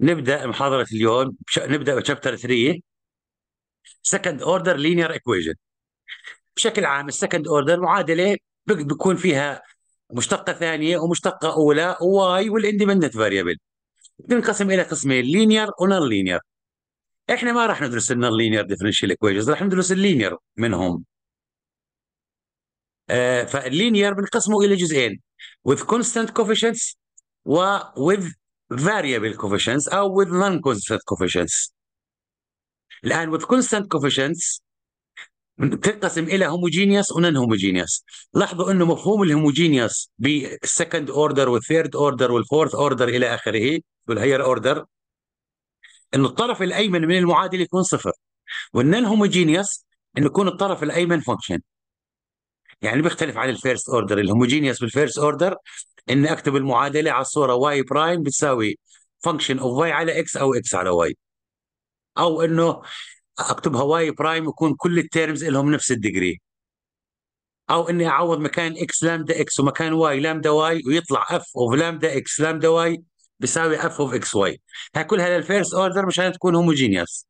نبدا محاضره اليوم نبدا بشابتر 3 سكند اوردر لينير ايكويجن بشكل عام السكند اوردر معادله بيكون فيها مشتقه ثانيه ومشتقه اولى واي والاندبندنت فاريبل بتنقسم الى قسمين لينير ونون لينير احنا ما راح ندرس النون لينير ديفرنشال ايكويشنز راح ندرس اللينير منهم آه فاللينير بنقسمه الى جزئين with constant coefficients و with variable coefficients او with non-constant coefficients الان with constant coefficients تنقسم الى homogeneous و non-homogeneous. لاحظوا انه مفهوم الهوموجينيوس بالسكند اوردر والثيرد اوردر والفورث اوردر الى اخره والهير اوردر انه الطرف الايمن من المعادله يكون صفر والنن هوموجينيوس انه يكون الطرف الايمن فانكشن يعني بيختلف عن الفيرست اوردر الهوموجينيوس بالفيرست اوردر اني اكتب المعادله على الصوره واي برايم بتساوي فانكشن اوف واي على اكس او اكس على واي او انه اكتبها واي برايم يكون كل التيرمز لهم نفس الديجري او اني اعوض مكان اكس لامدا اكس ومكان واي لامدا واي ويطلع اف اوف لامدا اكس لامدا واي بيساوي اف اوف اكس واي هاي كلها للفيرست اوردر مشان تكون هوموجينيوس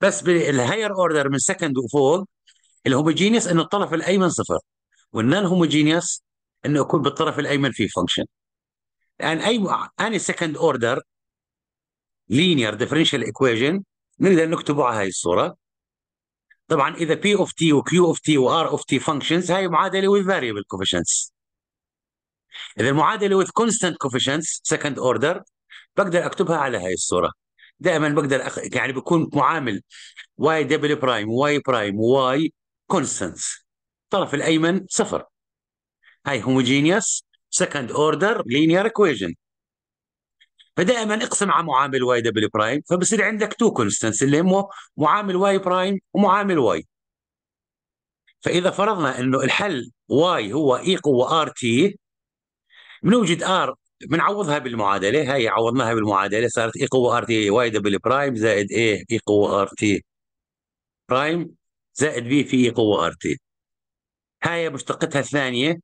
بس بالهاير اوردر من سكند وفوق الهوموجينيوس ان الطرف الايمن صفر والنان هوموجينيوس انه يكون بالطرف الايمن في فانكشن يعني الان اي اني سكند اوردر لينير ديفرنشال ايكويجن نقدر نكتبه على هاي الصوره طبعا اذا بي اوف تي وكيو اوف تي وار اوف تي فانكشنز هاي معادله وذ فاريبل كوفيشنتس اذا المعادله وذ كونستانت كوفيشنتس سكند اوردر بقدر اكتبها على هاي الصوره دائما بقدر أخ... يعني بكون معامل واي دبل برايم واي برايم واي كونستنت الطرف الايمن صفر هاي هوموجينيوس سكند اوردر لينير اكويجن فدائما اقسم على معامل واي دبل برايم فبصير عندك تو كونستنتس اللي هم معامل واي برايم ومعامل واي فاذا فرضنا انه الحل واي هو اي e قوه ار تي بنوجد ار بنعوضها بالمعادله هاي عوضناها بالمعادله صارت اي e قوه ار تي واي دبل برايم زائد اي اي e قوه ار تي برايم زائد بي في e قوة ار تي هاي مشتقتها الثانية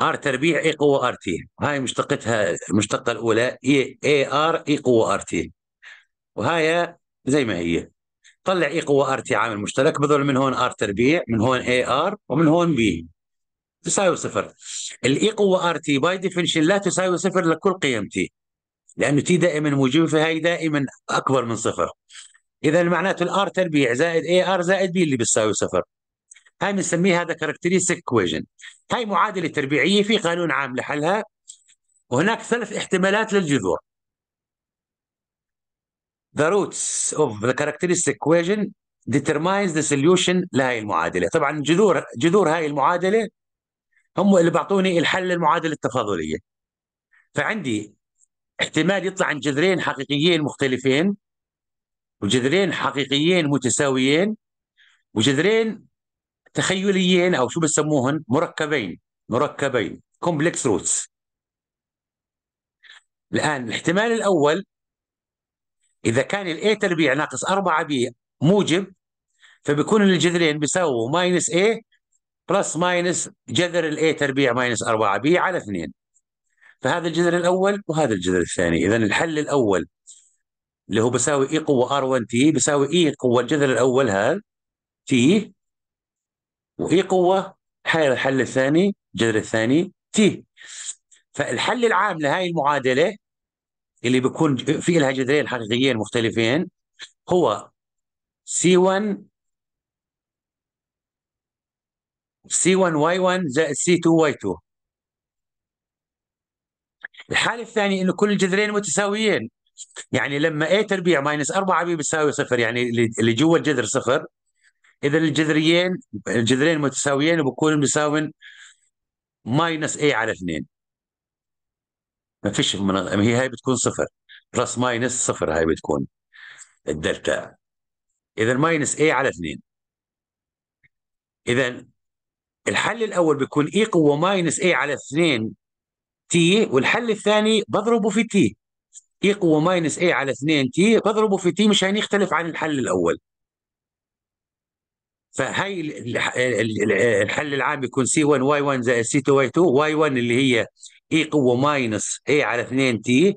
ار تربيع اي e قوة ار تي هاي مشتقتها المشتقة الأولى اي اي ار اي قوة ار تي وهاي زي ما هي طلع اي e قوة ار تي عامل مشترك بظل من هون ار تربيع من هون اي ار ومن هون بي تساوي صفر الاي قوة ار تي باي ديفينشن لا تساوي صفر لكل قيم تي لانه تي دائما موجبه فهي دائما اكبر من صفر اذا معناته الار تربيع زائد اي ار زائد بي اللي بيساوي صفر هاي بنسميها هذا كاركترستيك كويجن هاي معادله تربيعيه في قانون عام لحلها وهناك ثلاث احتمالات للجذور The roots of the characteristic equation determines the solution لهي المعادلة طبعا جذور جذور هاي المعادلة هم اللي بيعطوني الحل للمعادلة التفاضلية فعندي احتمال يطلع عن جذرين حقيقيين مختلفين وجذرين حقيقيين متساويين وجذرين تخيليين او شو بسموهن مركبين مركبين كومبلكس روتس الان الاحتمال الاول اذا كان الاي تربيع ناقص 4 بي موجب فبيكون الجذرين بيساووا ماينس اي بلس ماينس جذر الاي تربيع ماينس 4 بي على 2 فهذا الجذر الاول وهذا الجذر الثاني اذا الحل الاول اللي هو بساوي اي e قوه ار 1 تي بساوي اي e قوه الجذر الاول هذا تي واي e قوه حل الحل الثاني الجذر الثاني تي فالحل العام لهي المعادله اللي بيكون في لها جذرين حقيقيين مختلفين هو سي 1 سي 1 واي زائد سي 2 واي 2 الثانية انه كل الجذرين متساويين يعني لما اي تربيع ماينس 4 بي بتساوي صفر يعني اللي جوا الجذر صفر اذا الجذريين الجذرين متساويين وبكون مساوين ماينس اي على 2 ما فيش من... هي هاي بتكون صفر بلس ماينس صفر هاي بتكون الدلتا اذا ماينس اي على 2 اذا الحل الاول بيكون اي e قوه ماينس اي على 2 تي والحل الثاني بضربه في تي اي قوة ماينس اي على 2 تي بضربه في تي مشان يختلف عن الحل الاول فهي الحل العام بيكون سي 1 واي 1 زائد سي 2 واي 2 واي 1 اللي هي اي قوه ماينس اي على 2 تي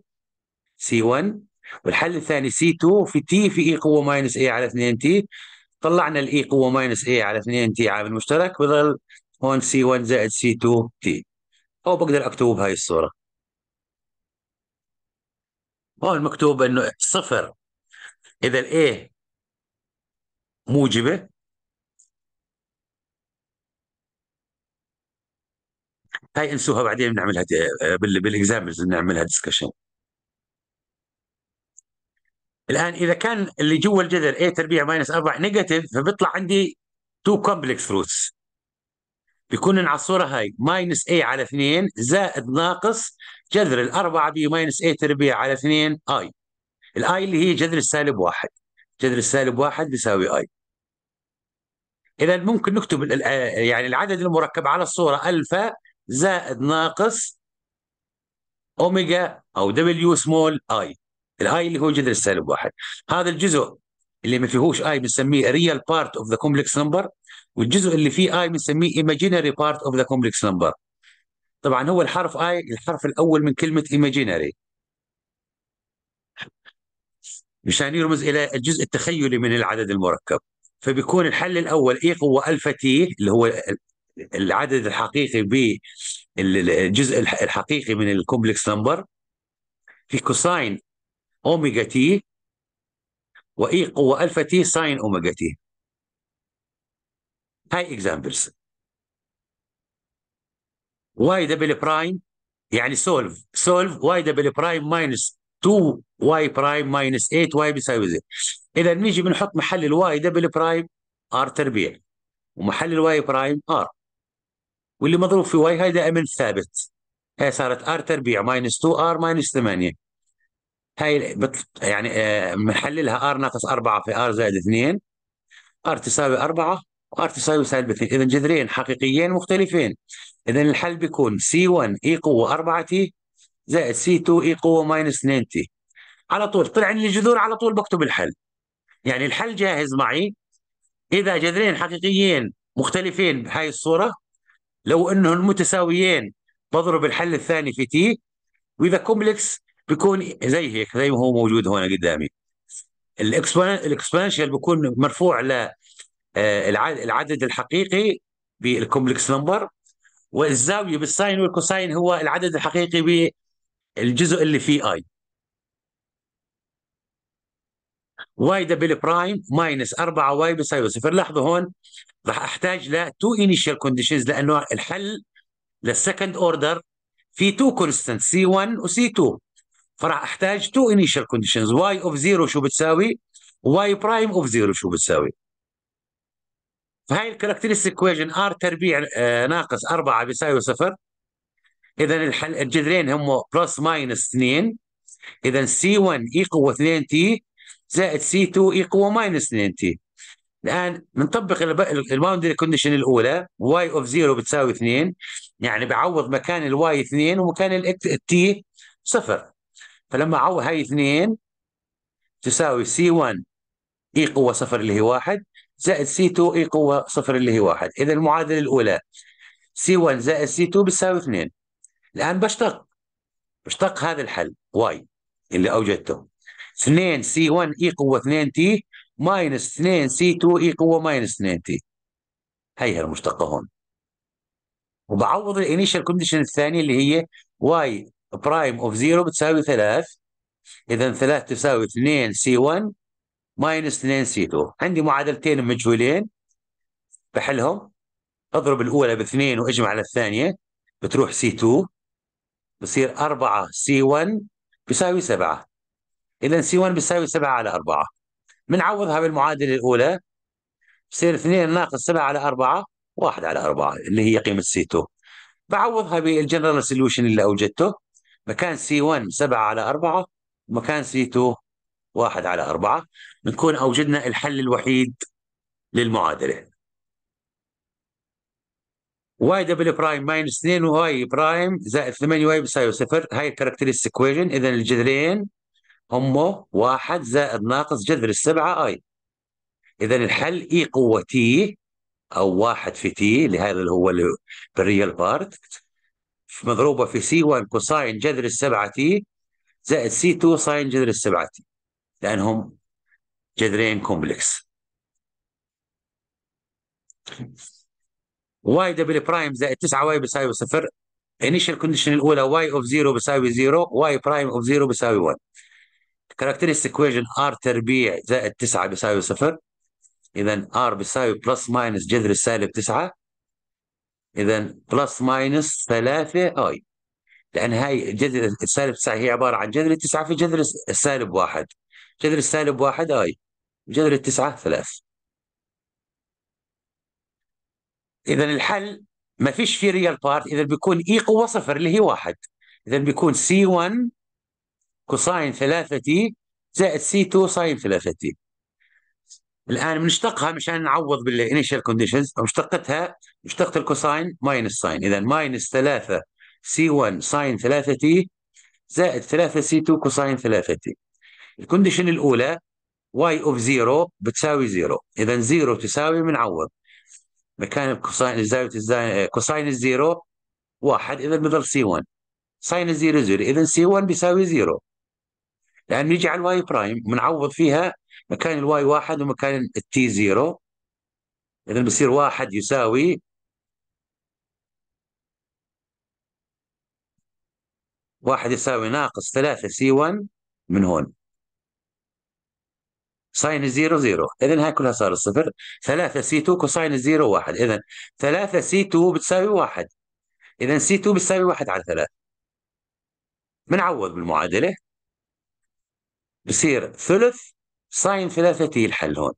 سي 1 والحل الثاني سي 2 في تي في اي قوه ماينس اي على 2 تي طلعنا الاي قوه ماينس اي على 2 تي عامل مشترك بظل هون سي 1 زائد سي 2 تي او بقدر اكتب هاي الصوره هون مكتوب انه صفر اذا الاي موجبه هاي انسوها بعدين بنعملها بالاكزامبلز بنعملها ديسكشن الان اذا كان اللي جوا الجذر a تربيع ماينس 4 نيجاتيف فبيطلع عندي تو كومبلكس روتس بيكون على الصوره هاي ماينس اي على 2 زائد ناقص جذر الاربعه ماينس اي تربيع على 2 اي الاي اللي هي جذر السالب واحد جذر السالب واحد بيساوي اي اذا ممكن نكتب يعني العدد المركب على الصوره الفا زائد ناقص اوميجا او دبليو سمول اي الاي اللي هو جذر السالب واحد هذا الجزء اللي ما فيهوش اي بنسميه ريال بارت اوف ذا كومبلكس نمبر والجزء اللي فيه اي بنسميه ايماجينري بارت اوف ذا كومبلكس نمبر طبعا هو الحرف اي الحرف الاول من كلمه ايماجينري مشان يرمز الى الجزء التخيلي من العدد المركب فبيكون الحل الاول اي قوه الفا تي اللي هو العدد الحقيقي ب الجزء الحقيقي من الكومبلكس نمبر في كوساين اوميجا تي واي قوه الفا تي ساين اوميجا تي هاي اكزامبلز واي دبل برايم يعني سولف سولف واي دبل برايم ماينس 2 واي برايم ماينس 8 واي بيساوي زيرو اذا نيجي بنحط محل الواي دبل برايم ار تربيع ومحل الواي برايم ار واللي مضروب في واي هاي دائما ثابت هي صارت ار تربيع ماينس 2 ار ماينس 8 هاي بت يعني آه، بنحللها ار ناقص 4 في ار زائد 2 ار تساوي 4 وار تساوي سالب 2 اذا جذرين حقيقيين مختلفين اذا الحل بيكون سي 1 اي قوه 4 تي زائد سي 2 اي قوه ماينس 2 تي على طول طلع لي الجذور على طول بكتب الحل يعني الحل جاهز معي اذا جذرين حقيقيين مختلفين بهاي الصوره لو انهم متساويين بضرب الحل الثاني في تي واذا كومبلكس بيكون زي هيك زي ما هو موجود هون قدامي الاكسبوننشال بيكون مرفوع ل آه، العدد الحقيقي بالكومبلكس نمبر والزاويه بالساين والكوساين هو العدد الحقيقي بالجزء اللي فيه اي واي دبل برايم ماينس 4 واي بيساوي صفر لاحظوا هون راح احتاج ل تو انيشال كونديشنز لانه الحل للسكند اوردر في تو كونستنت سي 1 وسي 2 فراح احتاج تو انيشال كونديشنز واي اوف زيرو شو بتساوي واي برايم اوف زيرو شو بتساوي فهي الكاركترستيك كويجن ار تربيع آه، ناقص 4 بيساوي صفر اذا الحل... الجذرين هم بلس ماينس 2 اذا سي 1 يقوى 2 تي زائد سي 2 يقوى ماينس 2 تي الان بنطبق الباوندري كونديشن الاولى واي اوف زيرو بتساوي 2 يعني بعوض مكان الواي 2 ومكان التي صفر فلما اعوض هاي اثنين تساوي سي 1 اي قوه صفر اللي هي واحد زائد سي 2 اي قوه صفر اللي هي واحد اذا المعادله الاولى سي 1 زائد سي 2 بتساوي اثنين الان بشتق بشتق هذا الحل واي اللي اوجدته 2 سي 1 اي قوه 2 تي ماينس 2 سي 2 اي قوه ماينس 2 تي هيها المشتقه هون وبعوض الانيشال كونديشن الثانيه اللي هي واي برايم اوف زيرو بتساوي ثلاث اذا ثلاث تساوي 2 سي 1 ماينس 2 سي 2 عندي معادلتين مجهولين بحلهم اضرب الاولى باثنين واجمع على الثانيه بتروح سي 2 بصير 4 سي 1 بيساوي 7 اذا سي 1 بيساوي 7 على 4 بنعوضها بالمعادله الاولى بصير 2 ناقص 7 على 4 1 على 4 اللي هي قيمه سي 2 بعوضها بالجنرال سوليوشن اللي اوجدته مكان سي 1 7 على 4 ومكان سي 2 1 على 4 بنكون أوجدنا الحل الوحيد للمعادلة واي دبل برايم ماينس 2 واي برايم زائد 8 واي بيساوي صفر هاي الكاركترستيك كويجن اذا الجذرين هم واحد زائد ناقص جذر السبعه اي اذا الحل اي e قوه تي او واحد في تي اللي هذا اللي هو بالريال بارت مضروبه في سي 1 كوساين جذر السبعه تي زائد سي 2 ساين جذر السبعه تي لانهم جذرين كومبلكس واي دبل برايم زائد 9 واي بيساوي صفر initial condition الاولى واي اوف 0 بيساوي 0 واي برايم اوف 0 بيساوي 1 كاركترستيك ايكويشن ار تربيع زائد 9 بيساوي صفر اذا ار بيساوي بلس ماينس جذر السالب 9 اذا بلس ماينس 3 اي لان هاي جذر السالب 9 هي عباره عن جذر 9 في جذر السالب 1 جذر السالب 1 اي جذر 9 3 اذا الحل ما فيش في ريال بارت اذا بيكون اي e قوه صفر اللي هي 1 اذا بيكون سي 1 كوساين 3 تي زائد سي 2 ساين 3 تي الان بنشتقها مشان نعوض بالانيشال كونديشنز مشتقتها اشتقت الكوساين ماينس ساين اذا ماينس 3 سي 1 ساين 3 تي زائد 3 سي 2 كوساين 3 تي الكونديشن الاولى واي اوف 0 بتساوي 0 اذا 0 تساوي بنعوض مكان الكوساين زاويه كوساين الزيرو واحد اذا بضل سي 1 ساين الزيرو زيرو اذا سي 1 بيساوي 0 لان نيجي على الواي برايم بنعوض فيها مكان الواي واحد ومكان التي زيرو اذا بصير واحد يساوي واحد يساوي ناقص 3 سي 1 من هون ساين زيرو زيرو اذا هاي كلها صارت صفر 3 سي 2 كوساين زيرو واحد اذا 3 سي 2 بتساوي واحد اذا سي 2 بتساوي واحد على 3 بنعوض بالمعادله بصير ثلث ساين ثلاثة تي الحل هون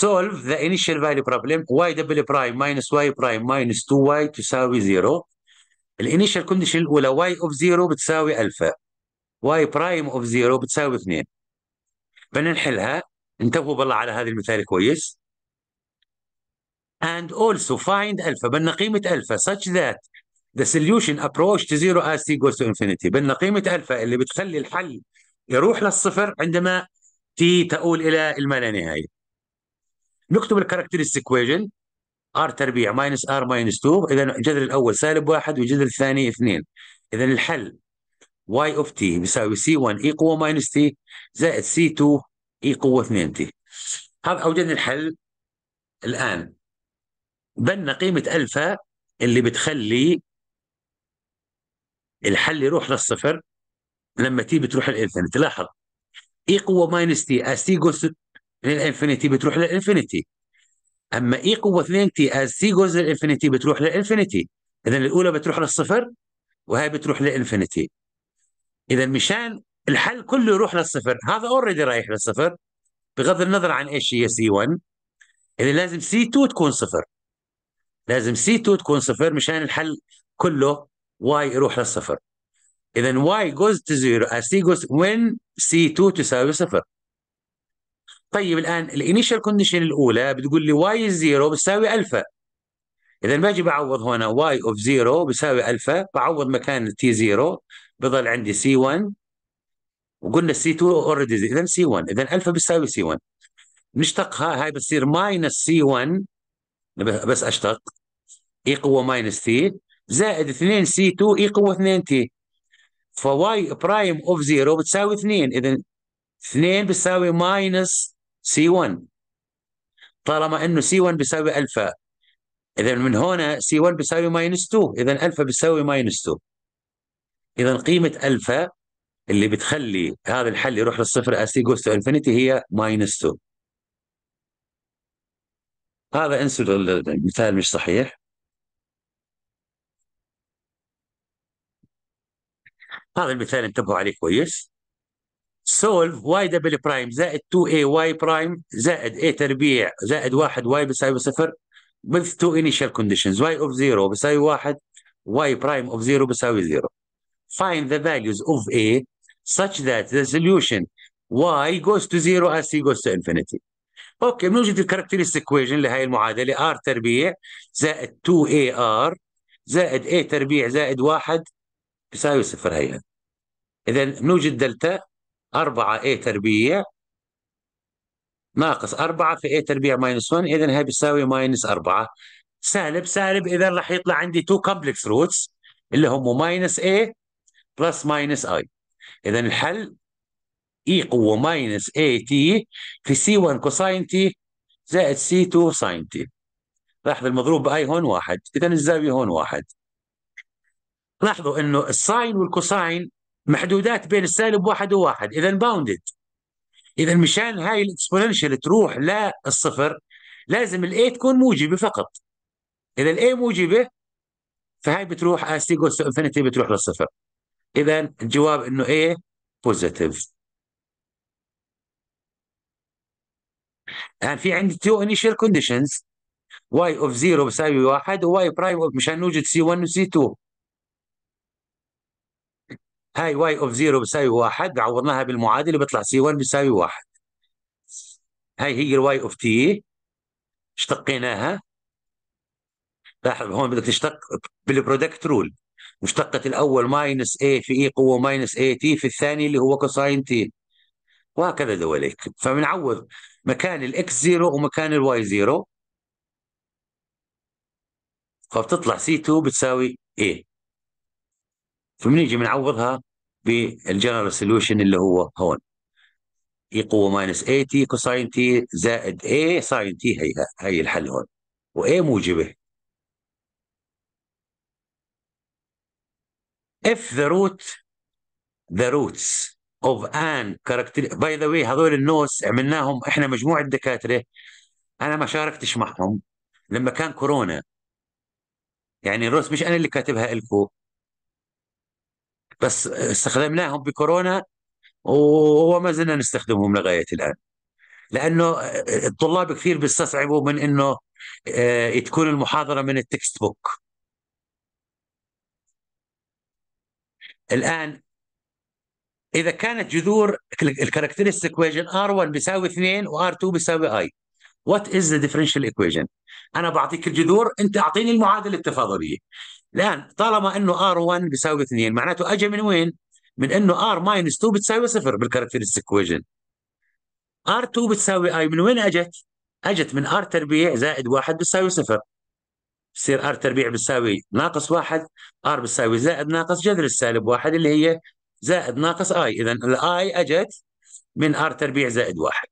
سولف ذا انيشال فاليو بروبلم واي دبل برايم ماينس واي برايم ماينس 2 واي تساوي 0 الانيشال كونديشن الاولى واي اوف 0 بتساوي الفا واي برايم اوف 0 بتساوي 2 بدنا نحلها انتبهوا بالله على هذا المثال كويس and also find الفا بدنا قيمه الفا such that the solution approach to zero as t goes to infinity بدنا قيمه الفا اللي بتخلي الحل يروح للصفر عندما تي تؤول الى ما لا نهايه نكتب الكاركترستيك كويجن ار تربيع ماينس ار ماينس 2 اذا الجذر الاول سالب واحد والجذر الثاني اثنين اذا الحل واي اوف تي بيساوي سي 1 اي قوه ماينس تي زائد سي 2 اي قوه 2 تي هذا اوجدنا الحل الان بنا قيمه الفا اللي بتخلي الحل يروح للصفر لما تي بتروح الانفينيت لاحظ اي e قوه ماينس تي اس تي للانفينيتي بتروح للانفينيتي اما اي قوه 2 تي از تي جوز للانفينيتي بتروح للانفينيتي اذا الاولى بتروح للصفر وهي بتروح للانفينيتي اذا مشان الحل كله يروح للصفر هذا اوريدي رايح للصفر بغض النظر عن ايش هي سي 1 اذا لازم سي 2 تكون صفر لازم سي 2 تكون صفر مشان الحل كله واي يروح للصفر اذا واي جوز تو زيرو سي جوز وين سي 2 تساوي صفر طيب الان الانيشال كونديشن الاولى بتقول لي واي زيرو بتساوي الفا اذا باجي بعوض هنا واي اوف زيرو بيساوي الفا بعوض مكان تي زيرو بضل عندي سي 1 وقلنا سي 2 اوريدي اذا سي 1 اذا الفا بتساوي سي 1 نشتقها هاي بتصير ماينس سي 1 بس اشتق اي e قوه ماينس تي زائد 2 سي 2 اي قوه 2 تي فواي برايم اوف زيرو بتساوي 2 اذا 2 بتساوي ماينس سي 1 طالما انه سي 1 بيساوي الفا اذا من هنا سي 1 بيساوي ماينس 2 اذا الفا بيساوي ماينس 2 اذا قيمه الفا اللي بتخلي هذا الحل يروح للصفر اس يجوز تو انفينيتي هي ماينس 2 هذا انسوا المثال مش صحيح هذا المثال انتبهوا عليه كويس سولف واي دبل برايم زائد 2 اي واي برايم زائد اي تربيع زائد 1 واي بيساوي صفر with two initial conditions y of 0 بيساوي 1 y prime of 0 بيساوي 0 find the values of a such that the solution y goes to 0 as c goes to infinity اوكي بنوجد الكاركترستيك equation لهي المعادله r تربيع زائد 2ar زائد a تربيع زائد 1 بيساوي صفر هي اذا بنوجد دلتا 4 a تربيع ناقص 4 في a تربيع ماينس 1 اذا هي بتساوي ماينس 4 سالب سالب اذا راح يطلع عندي تو كومبلكس روتس اللي هم ماينس a بلس ماينس اي اذا الحل اي e قوه ماينس اي تي في c 1 كوساين تي زائد c 2 ساين تي لاحظ المضروب باي هون واحد اذا الزاويه هون واحد لاحظوا انه الساين والكوساين محدودات بين السالب واحد وواحد اذا باوندد اذا مشان هاي الاكسبوننشال تروح للصفر لازم الاي تكون موجبه فقط اذا الاي موجبه فهاي بتروح اس ايكوز انفينيتي بتروح للصفر اذا الجواب انه اي بوزيتيف الان في عندي تو انيشال كونديشنز واي اوف 0 بساوي 1 وواي برايم مشان نوجد سي 1 وسي 2 هاي واي اوف زيرو بيساوي واحد عوضناها بالمعادله بيطلع سي 1 بيساوي واحد هاي هي الواي اوف تي اشتقيناها لاحظ هون بدك تشتق بالبرودكت رول مشتقة الأول ماينس اي في اي e قوة ماينس اي تي في الثاني اللي هو كوساين تي وهكذا دواليك فبنعوض مكان الاكس 0 ومكان الواي 0 فبتطلع سي 2 بتساوي ايه فبنيجي بنعوضها بالجنرال سوليوشن اللي هو هون اي e قوه ماينس اي تي كوساين تي زائد اي ساين تي هي هي الحل هون واي موجبه if the root the roots of an character باي ذا واي هذول النوس عملناهم احنا مجموعه دكاتره انا ما شاركتش معهم لما كان كورونا يعني الروس مش انا اللي كاتبها لكم بس استخدمناهم بكورونا وما زلنا نستخدمهم لغايه الان لانه الطلاب كثير بيستصعبوا من انه آه، تكون المحاضره من التكست بوك الان اذا كانت جذور الكاركترستيك ايكويشن ار1 بيساوي 2 وار2 بيساوي اي وات از ذا ديفرنشال ايكويشن انا بعطيك الجذور انت اعطيني المعادله التفاضليه الان طالما انه ار 1 بيساوي 2 معناته اجى من وين؟ من انه ار ماينس 2 بتساوي صفر بالكاركترستيك كويجن ار 2 بتساوي اي من وين اجت؟ اجت من ار تربيع زائد واحد بتساوي صفر بصير ار تربيع بتساوي ناقص واحد ار بتساوي زائد ناقص جذر السالب واحد اللي هي زائد ناقص اي اذا الاي اجت من ار تربيع زائد واحد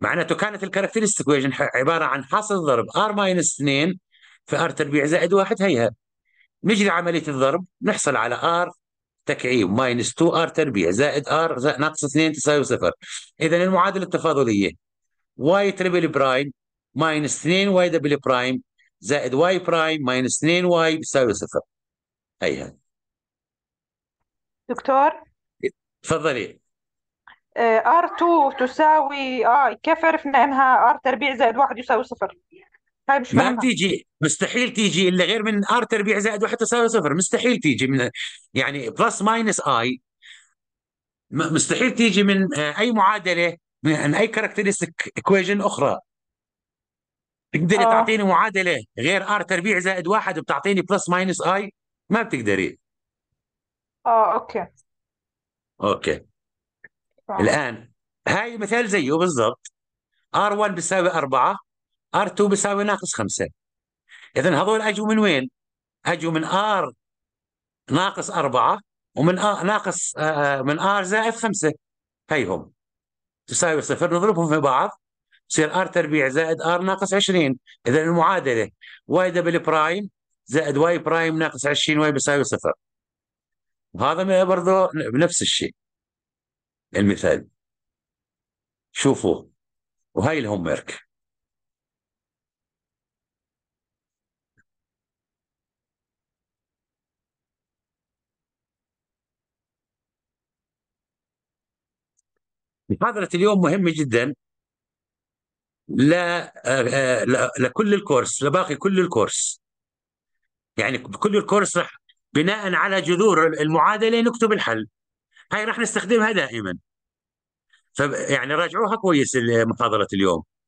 معناته كانت الكاركترستيك كويجن عباره عن حاصل ضرب ار ماينس 2 في ار تربيع زائد واحد هيها نجري عمليه الضرب نحصل على ار تكعيب ماينس 2 ار تربيع زائد ار زائد ناقص 2 تساوي صفر اذا المعادله التفاضليه واي تربل برايم ماينس 2 واي دبل برايم زائد واي برايم ماينس 2 واي بيساوي صفر هي دكتور تفضلي ار آه، 2 تساوي اي آه، كيف عرفنا انها ار تربيع زائد واحد يساوي صفر هاي طيب، مش ما بتيجي مستحيل تيجي الا غير من ار تربيع زائد واحد تساوي صفر مستحيل تيجي من يعني بلس ماينس اي مستحيل تيجي من آه، اي معادله من اي كاركترستيك ايكويجن اخرى تقدري آه. تعطيني معادله غير ار تربيع زائد واحد بتعطيني بلس ماينس اي ما بتقدري اه اوكي اوكي آه. الان هاي مثال زيه بالضبط ار1 بتساوي 4 ار 2 بيساوي ناقص 5 إذا هذول أجوا من وين؟ أجوا من ار ناقص 4 ومن آر ناقص آه من ار زائد 5 هيهم تساوي صفر نضربهم في بعض يصير ار تربيع زائد ار ناقص 20 اذا المعادله واي دبل برايم زائد واي برايم ناقص 20 واي بيساوي صفر وهذا برضه نفس الشيء المثال شوفوا وهي الهوم ورك محاضرة اليوم مهمة جدا آه، آه، لكل الكورس لباقي كل الكورس يعني كل الكورس رح بناء على جذور المعادلة نكتب الحل هاي رح نستخدمها دائما يعني راجعوها كويس محاضرة اليوم